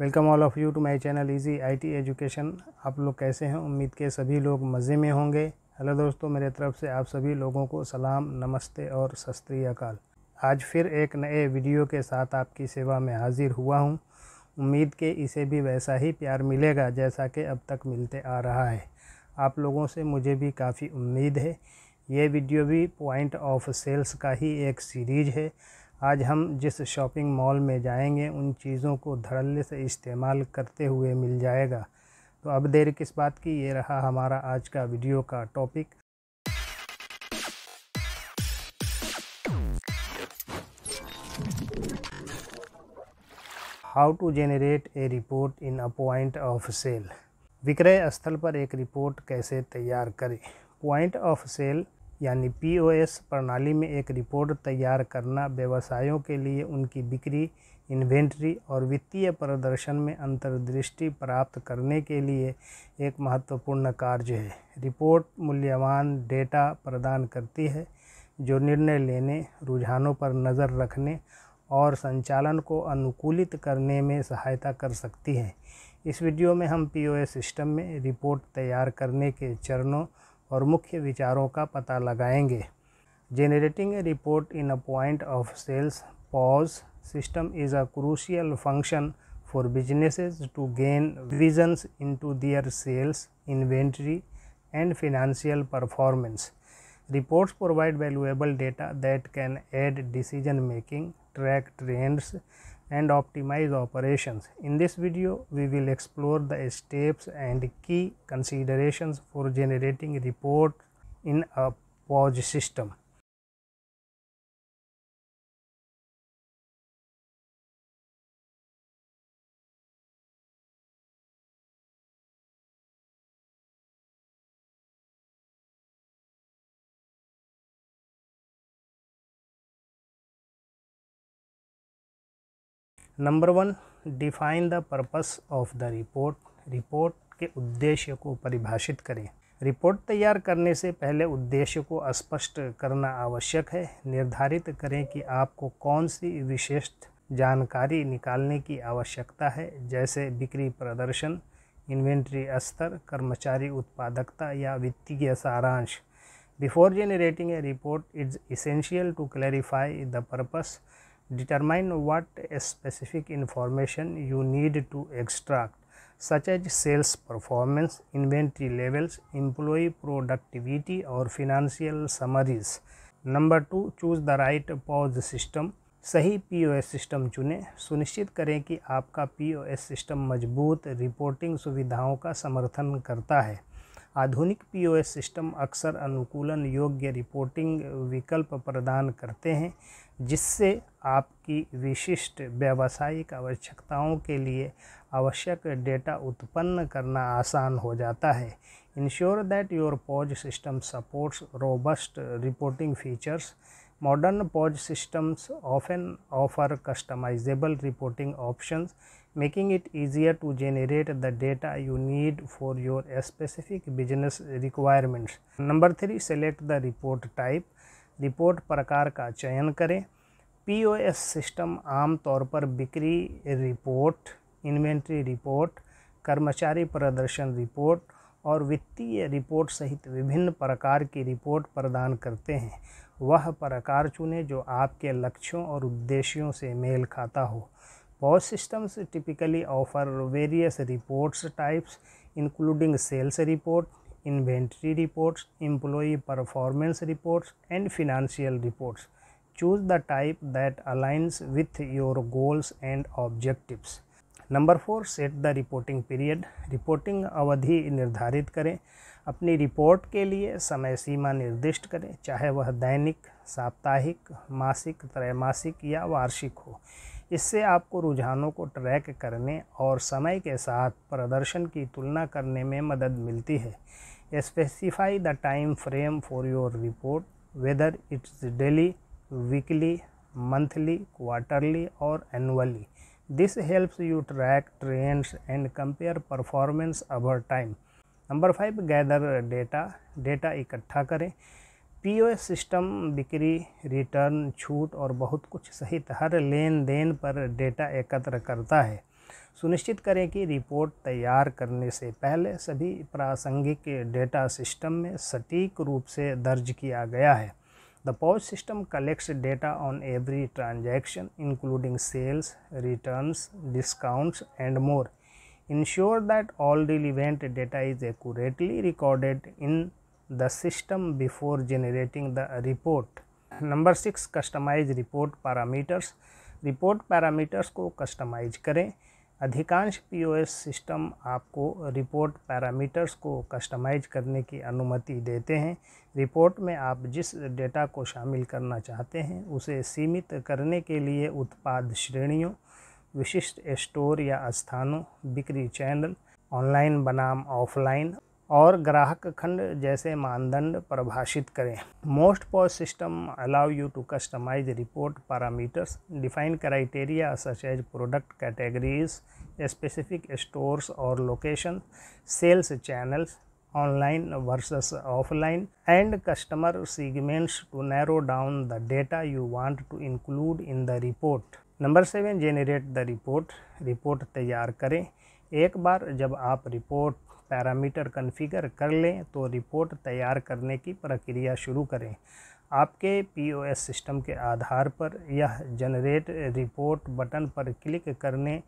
Welcome all of you to my channel easy IT education आप लोग कैसे हैं उम्मीद के सभी लोग मज़े में होंगे हेलो दोस्तों मेरे तरफ से आप सभी लोगों को सलाम नमस्ते और सस्त्री अकाल आज फिर एक नए वीडियो के साथ आपकी सेवा में हाज़िर हुआ हूँ उम्मीद के इसे भी वैसा ही प्यार मिलेगा जैसा कि अब तक मिलते आ रहा है आप लोगों से मुझे भी काफ़ी उम्मीद है ये वीडियो भी पॉइंट ऑफ सेल्स का ही एक सीरीज़ है आज हम जिस शॉपिंग मॉल में जाएंगे उन चीज़ों को धड़ल्ले से इस्तेमाल करते हुए मिल जाएगा तो अब देर किस बात की ये रहा हमारा आज का वीडियो का topic how to generate a report in a point of sale विक्रय स्थल पर एक रिपोर्ट कैसे तैयार करें पॉइंट ऑफ सेल यानी पीओएस प्रणाली में एक रिपोर्ट तैयार करना व्यवसायों के लिए उनकी बिक्री इन्वेंट्री और वित्तीय प्रदर्शन में अंतर्दृष्टि प्राप्त करने के लिए एक महत्वपूर्ण कार्य है रिपोर्ट मूल्यवान डेटा प्रदान करती है जो निर्णय लेने रुझानों पर नज़र रखने और संचालन को अनुकूलित करने में सहायता कर सकती है इस वीडियो में हम पीओएस सिस्टम में रिपोर्ट तैयार करने के चरणों और मुख्य विचारों का पता लगाएंगे generating a report in a point of sales POS system is a crucial function for business to gain visions in to their sales inventory and financial performance Reports provide valuable data that can aid decision making, track trends, and optimize operations. In this video, we will explore the steps and key considerations for generating report in a POS system. Number one define the purpose of the report report के उद्देश्य को परिभाषित करें report तैयार करने से पहले उद्देश्य को स्पष्ट करना आवश्यक है निर्धारित करें कि आपको कौन सी विशिष्ट जानकारी निकालने की आवश्यकता है जैसे बिक्री प्रदर्शन इन्वेंट्री स्तर कर्मचारी उत्पादकता या वित्तीय सारांश before generating a report is essential to clarify the purpose Determine what specific information you need to extract such as sales performance, inventory levels, employee productivity or financial summaries. Number 2 choose the right POS system. सही POS system चुनें सुनिश्चित करें कि आपका POS system मजबूत reporting सुविधाओं का समर्थन करता है आधुनिक पीओएस सिस्टम अक्सर अनुकूलन योग्य रिपोर्टिंग विकल्प प्रदान करते हैं जिससे आपकी विशिष्ट व्यावसायिक आवश्यकताओं के लिए आवश्यक डेटा उत्पन्न करना आसान हो जाता है ensure that your POS system supports robust reporting features Modern POD systems often offer customizable reporting options, making it easier to generate the data you need for your specific business requirements. Number three select the report type. Report प्रकार का चयन करें POS system आमतौर पर बिक्री report inventory report कर्मचारी प्रदर्शन report और वित्तीय रिपोर्ट सहित विभिन्न प्रकार की रिपोर्ट प्रदान करते हैं वह प्रकार चुनें जो आपके लक्ष्यों और उद्देश्यों से मेल खाता हो POS systems typically offer various reports types including sales report inventory reports employee performance reports and financial reports choose the type that aligns with your goals and objectives number four set the reporting period reporting अवधि निर्धारित करें अपनी report के लिए समय सीमा निर्दिष्ट करें चाहे वह दैनिक साप्ताहिक मासिक त्रैमासिक या वार्षिक हो इससे आपको रुझानों को ट्रैक करने और समय के साथ प्रदर्शन की तुलना करने में मदद मिलती है specify the time frame for your report whether it's daily weekly monthly quarterly और annually this helps you track trends and compare performance over time number five gather data data इकट्ठा करें पीओएस सिस्टम बिक्री return छूट और बहुत कुछ सहित हर लेन then पर डेटा एकत्र करता है सुनिश्चित करें कि रिपोर्ट तैयार करने से पहले सभी प्रासंगिक डेटा सिस्टम में सटीक रूप से दर्ज किया गया है The POS system collects data on every transaction, including sales, returns, discounts, and more. Ensure that all relevant data is accurately recorded in the system before generating the report. Number six: Customize report parameters. Report parameters को customize करें अधिकांश POS system आपको report parameters को customise करने की अनुमति देते हैं रिपोर्ट में आप जिस डेटा को शामिल करना चाहते हैं उसे सीमित करने के लिए उत्पाद श्रेणियों विशिष्ट स्टोर या स्थानों बिक्री चैनल ऑनलाइन बनाम ऑफलाइन और ग्राहक खंड जैसे मानदंड परिभाषित करें most POS system allow you to customise report parameters define criteria such as product categories specific stores और location sales channels online versus offline and customer segments to narrow down the data you want to include in the report number seven generate the report report तैयार करें एक बार जब आप report parameter configure कर लें तो report तैयार करने की प्रक्रिया शुरू करें आपके पीओएस सिस्टम के आधार पर यह जनरेट रिपोर्ट बटन पर क्लिक करने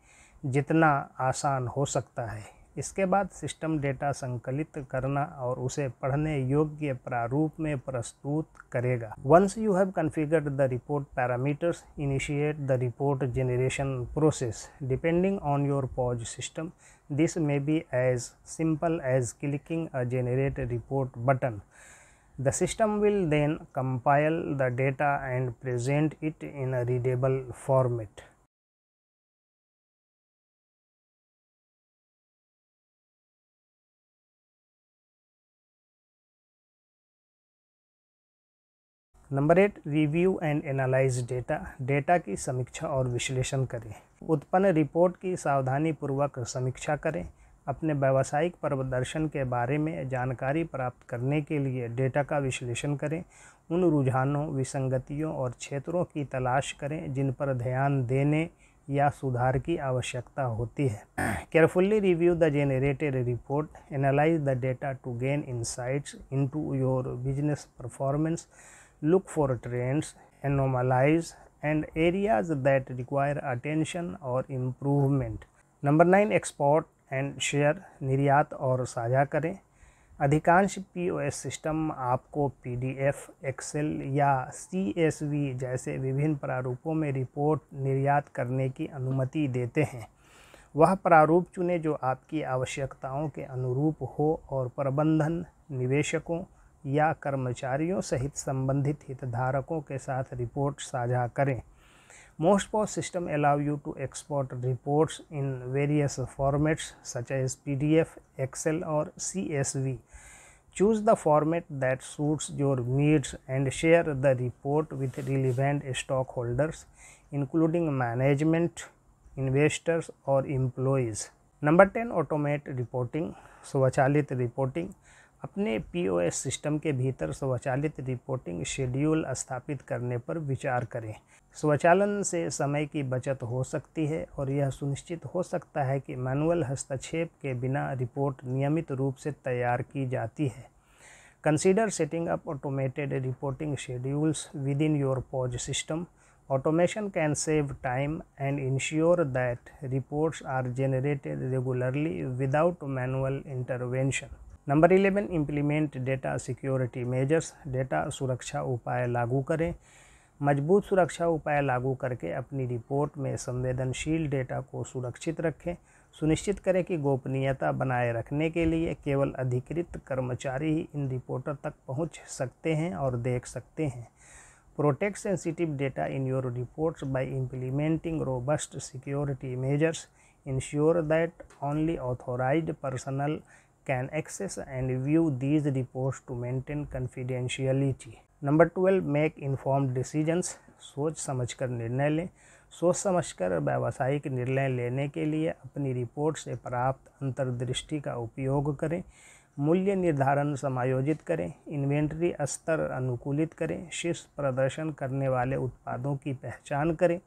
जितना आसान हो सकता है इसके बाद सिस्टम डेटा संकलित करना और उसे पढ़ने योग्य प्रारूप में प्रस्तुत करेगा once you have configured the report parameters initiate the report generation process depending on your POS system This may be as simple as clicking a generate report button. The system will then compile the data and present it in a readable format. Number eight review and analyse data data की समीक्षा और विश्लेषण करें उत्पन्न report की सावधानीपूर्वक समीक्षा करें अपने व्यावसायिक प्रदर्शन के बारे में जानकारी प्राप्त करने के लिए डेटा का विश्लेषण करें उन रुझानों विसंगतियों और क्षेत्रों की तलाश करें जिन पर ध्यान देने या सुधार की आवश्यकता होती है carefully review the generated report analyse the data to gain insights into your business performance look for trends, anomalies, and areas that require attention or improvement. Number nine export and share निर्यात और साझा करें अधिकांश P O S system आपको P D F Excel या C S we जैसे विभिन्न प्रारूपों में रिपोर्ट निर्यात करने की अनुमति देते हैं वह प्रारूप चुनें जो आपकी आवश्यकताओं के अनुरूप हो और प्रबंधन निवेशकों या कर्मचारियों सहित संबंधित हितधारकों के साथ रिपोर्ट साझा करें most POS system allow you to export reports in various formats such as P D F Excel और C S V choose the format that suits your needs and share the report with relevant stock holders including management investors और employees number ten automate reporting स्वचालित reporting अपने POS system के भीतर स्वचालित reporting schedule स्थापित करने पर विचार करें स्वचालन से समय की बचत हो सकती है और यह सुनिश्चित हो सकता है कि मैनुअल हस्तक्षेप के बिना रिपोर्ट नियमित रूप से तैयार की जाती है consider setting up automated reporting schedules within your POS system automation can save time and ensure that reports are generated regularly without manual intervention number 11 implement data security measures data सुरक्षा उपाय लागू करें मजबूत सुरक्षा उपाय लागू करके अपनी रिपोर्ट में संवेदनशील डेटा को सुरक्षित रखें सुनिश्चित करें कि गोपनीयता बनाए रखने के लिए केवल अधिकृत कर्मचारी ही इन रिपोर्टर तक पहुंच सकते हैं और देख सकते हैं protect sensitive data in your reports by implementing robust security measures ensure that only authorise personnel can access and view these reports to maintain confidentiality number twelve make inform decisions सोच समझकर निर्णय लें सोच समझकर व्यावसायिक निर्णय लेने के लिए अपनी रिपोर्ट से प्राप्त अंतर्दृष्टि का उपयोग करें मूल्य निर्धारण समायोजित करें इन्वेंट्री स्तर अनुकूलित करें शीर्ष प्रदर्शन करने वाले उत्पादों की पहचान करें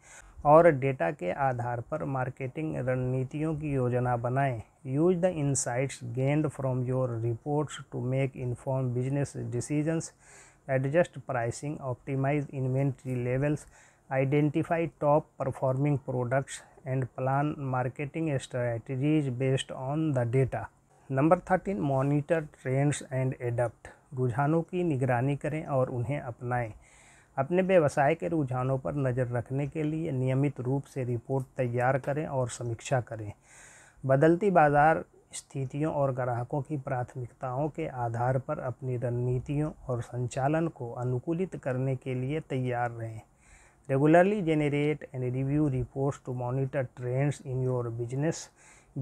और डेटा के आधार पर मार्केटिंग रणनीतियों की योजना बनाएं use the insights gained from your reports to make inform business decisions adjust pricing optimise inventory levels identify top performing products and plan marketing strategies based on the data number thirteen monitor trends and adapt रुझानों की निगरानी करें और उन्हें अपनाएं अपने व्यवसाय के रुझानों पर नज़र रखने के लिए नियमित रूप से रिपोर्ट तैयार करें और समीक्षा करें बदलती बाज़ार स्थितियों और ग्राहकों की प्राथमिकताओं के आधार पर अपनी रणनीतियों और संचालन को अनुकूलित करने के लिए तैयार रहें regularly generate and review reports to monitor trends in your business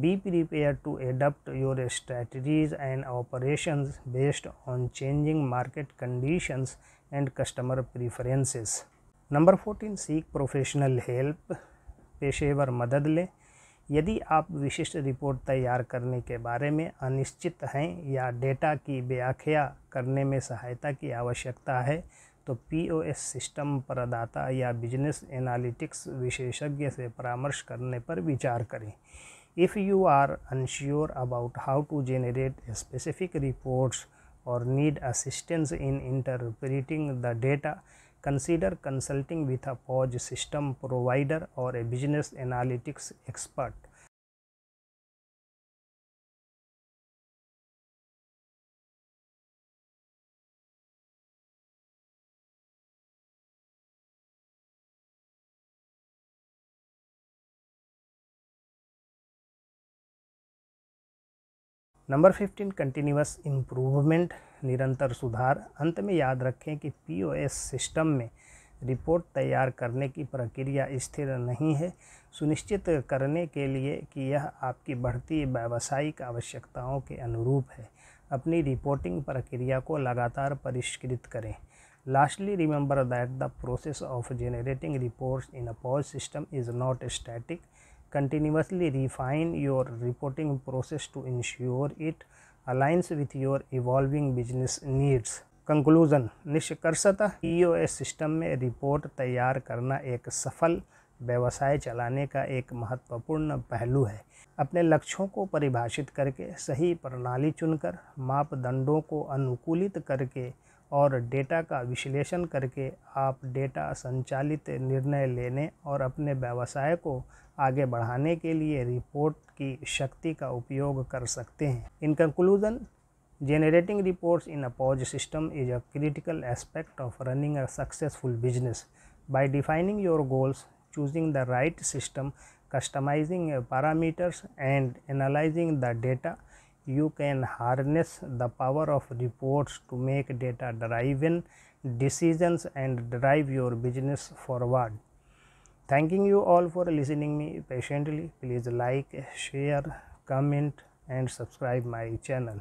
be prepare to adapt your strategies and operation based on changing market conditions and customer preferences number 14 सीख प्रोफेशनल हेल्प पेशेवर मदद लें यदि आप विशिष्ट रिपोर्ट तैयार करने के बारे में अनिश्चित हैं या डेटा की व्याख्या करने में सहायता की आवश्यकता है तो पीओएस सिस्टम प्रदाता या बिजनेस एनालिटिक्स विशेषज्ञ से परामर्श करने पर विचार करें if you are unsure about how to generate specific reports or need assistance in interpreting the data, consider consulting with a POS system provider or a business analytics expert. Number fifteen continuous improvement निरंतर सुधार अंत में याद रखें कि POS system में report तैयार करने की प्रक्रिया स्थिर नहीं है सुनिश्चित करने के लिए कि यह आपकी बढ़ती व्यावसायिक आवश्यकताओं के अनुरूप है अपनी रिपोर्टिंग प्रक्रिया को लगातार परिष्कृत करें lastly remember that the process of generating reports in a POS system is not static continuously refine your reporting process to ensure it aligns with your evolving business needs conclusion निष्कर्षतः ई system में report तैयार करना एक सफल व्यवसाय चलाने का एक महत्वपूर्ण पहलू है अपने लक्ष्यों को परिभाषित करके सही प्रणाली चुनकर मापदंडों को अनुकूलित करके और डेटा का विश्लेषण करके आप डेटा संचालित निर्णय लेने और अपने व्यवसाय को आगे बढ़ाने के लिए रिपोर्ट की शक्ति का उपयोग कर सकते हैं in conclusion generating reports in a POS system is a critical aspect of running a successful business by defining your goals choosing the right system customising parameters and analysing the data you can harness the power of reports to make data driven decisions and drive your business forward thanking you all for listening me patiently please like share comment and subscribe my channel